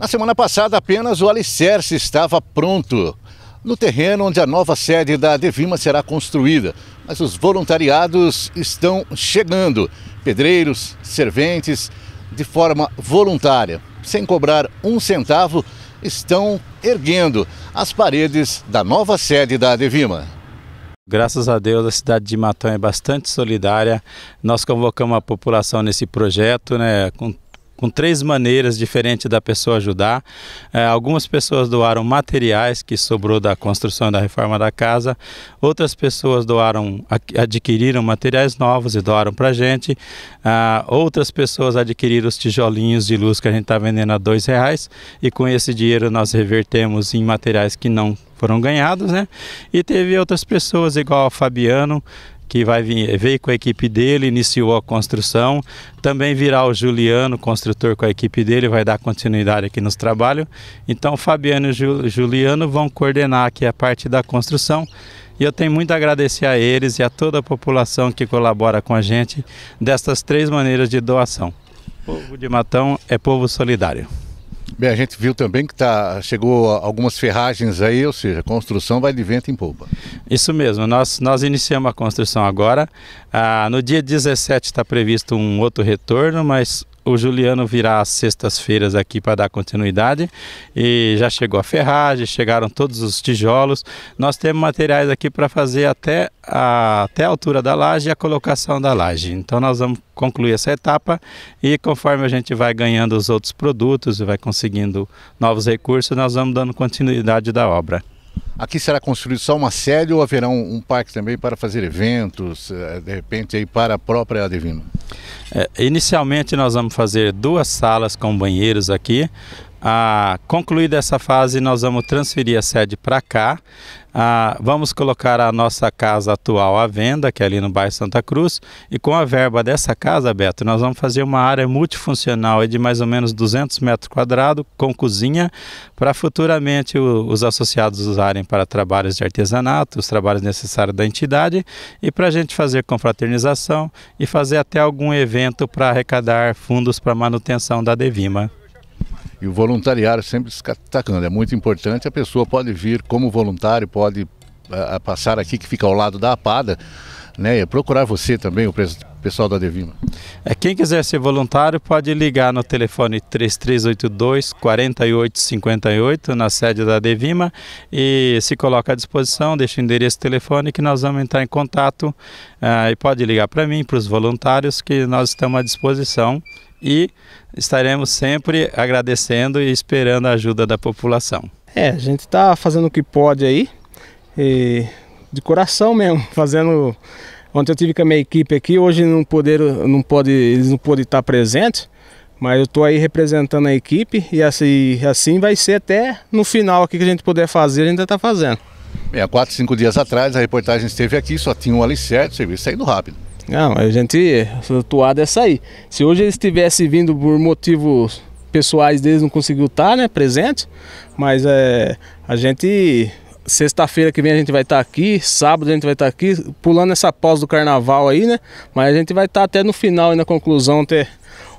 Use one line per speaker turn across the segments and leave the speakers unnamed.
Na semana passada, apenas o alicerce estava pronto no terreno onde a nova sede da Devima será construída. Mas os voluntariados estão chegando: pedreiros, serventes, de forma voluntária, sem cobrar um centavo, estão erguendo as paredes da nova sede da Devima. Graças a Deus, a cidade de Matão é bastante solidária. Nós
convocamos a população nesse projeto, né, com com três maneiras diferentes da pessoa ajudar. É, algumas pessoas doaram materiais que sobrou da construção da reforma da casa, outras pessoas doaram, adquiriram materiais novos e doaram para a gente, ah, outras pessoas adquiriram os tijolinhos de luz que a gente está vendendo a dois reais e com esse dinheiro nós revertemos em materiais que não foram ganhados, né? E teve outras pessoas, igual o Fabiano, que vai vir, veio com a equipe dele, iniciou a construção. Também virá o Juliano, construtor com a equipe dele, vai dar continuidade aqui nos trabalhos. Então, Fabiano e o Juliano vão coordenar aqui a parte da construção. E eu tenho muito a agradecer a eles e a toda a população que colabora com a gente
destas três maneiras de doação. O povo de Matão é povo solidário. Bem, a gente viu também que tá, chegou algumas ferragens aí, ou seja, a construção vai de vento em polpa. Isso mesmo, nós, nós iniciamos a construção agora. Ah, no dia 17 está
previsto um outro retorno, mas o Juliano virá às sextas-feiras aqui para dar continuidade e já chegou a ferragem, chegaram todos os tijolos. Nós temos materiais aqui para fazer até a, até a altura da laje e a colocação da laje. Então nós vamos concluir essa etapa e conforme a gente vai ganhando os outros produtos e vai conseguindo
novos recursos, nós vamos dando continuidade da obra. Aqui será construído só uma sede ou haverá um, um parque também para fazer eventos, eh, de repente aí para a própria Adivino? É, inicialmente nós vamos fazer duas salas com banheiros aqui,
concluída essa fase, nós vamos transferir a sede para cá. vamos colocar a nossa casa atual à venda, que é ali no bairro Santa Cruz. E com a verba dessa casa, Beto, nós vamos fazer uma área multifuncional de mais ou menos 200 metros quadrados, com cozinha, para futuramente o, os associados usarem para trabalhos de artesanato, os trabalhos necessários da entidade, e para a gente fazer confraternização e fazer até
algum evento para arrecadar fundos para manutenção da Devima e o voluntariado sempre destacando. É muito importante, a pessoa pode vir como voluntário, pode a, a passar aqui que fica ao lado da APADA, né? E procurar você também, o pessoal da Devima. É, quem quiser ser voluntário pode ligar no telefone 3382
4858 na sede da Devima e se coloca à disposição, deixa o endereço o telefone que nós vamos entrar em contato uh, e pode ligar para mim, para os voluntários que nós estamos à disposição e estaremos sempre agradecendo e esperando a ajuda da população.
É, a gente está fazendo o que pode aí, de coração mesmo, fazendo. Ontem eu tive com a minha equipe aqui, hoje não poder, não pode, eles não podem estar presentes, mas eu estou aí representando a equipe e assim, assim vai ser até no final aqui que a gente puder fazer, a gente está fazendo. há é, quatro, cinco
dias atrás a reportagem esteve aqui, só tinha um alicerce, o serviço saindo rápido.
Não, a gente, a toada é sair. Se hoje eles estivesse vindo por motivos pessoais deles, não conseguiu estar, né, presente, mas é, a gente, sexta-feira que vem a gente vai estar aqui, sábado a gente vai estar aqui, pulando essa pós do carnaval aí, né, mas a gente vai estar até no final e na conclusão, até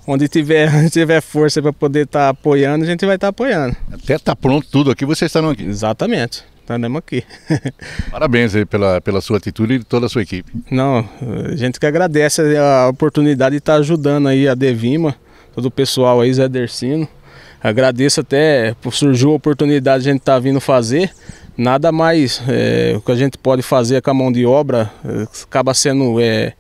onde tiver, onde tiver força para poder estar apoiando, a gente vai estar apoiando. Até tá pronto tudo aqui, vocês estarão aqui. Exatamente estamos aqui.
Parabéns aí pela, pela sua atitude e toda a sua equipe.
Não, a gente que agradece a oportunidade de estar ajudando aí a Devima, todo o pessoal aí, Zé Dercino. Agradeço até, surgiu a oportunidade de a gente estar tá vindo fazer. Nada mais é, o que a gente pode fazer com a mão de obra é, acaba sendo é,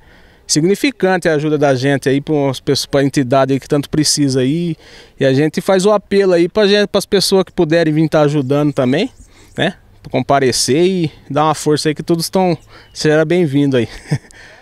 significante a ajuda da gente aí para a entidade que tanto precisa aí. E a gente faz o apelo aí para as pessoas que puderem vir estar tá ajudando também, né? comparecer e dar uma força aí que todos estão será bem-vindo aí.